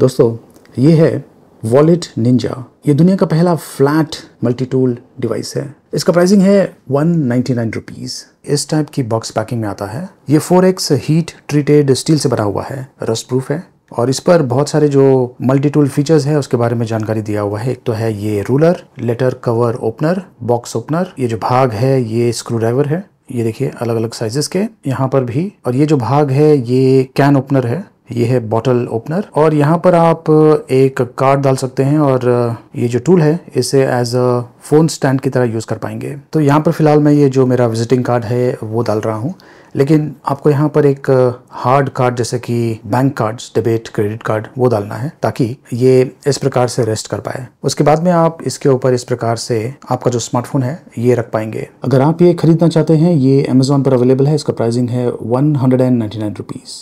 दोस्तों ये है वॉलेट निंजा ये दुनिया का पहला फ्लैट मल्टी टूल डिवाइस है इसका प्राइसिंग है 199 नाइनटी इस टाइप की बॉक्स पैकिंग में आता है ये four x heat treated steel से बना हुआ है रस्ट प्रूफ है और इस पर बहुत सारे जो मल्टी टूल फीचर्स है उसके बारे में जानकारी दिया हुआ है एक तो है ये ruler letter cover opener box opener ये जो भाग है ये स्क्रू ड्राइवर है ये देखिए अलग अलग साइजेस के यहाँ पर भी और ये जो भाग है ये कैन ओपनर है ये है बॉटल ओपनर और यहाँ पर आप uh, एक कार्ड डाल सकते हैं और uh, ये जो टूल है इसे एज अ फ़ोन स्टैंड की तरह यूज़ कर पाएंगे तो यहाँ पर फिलहाल मैं ये जो मेरा विजिटिंग कार्ड है वो डाल रहा हूँ लेकिन आपको यहाँ पर एक हार्ड uh, कार्ड जैसे कि bank cards debit credit card वो डालना है ताकि ये इस प्रकार से रेस्ट कर पाए उसके बाद में आप इसके ऊपर इस प्रकार से आपका जो स्मार्टफोन है ये रख पाएंगे अगर आप ये खरीदना चाहते हैं ये अमेजोन पर अवेलेबल है इसका प्राइसिंग है one hundred and ninety nine rupees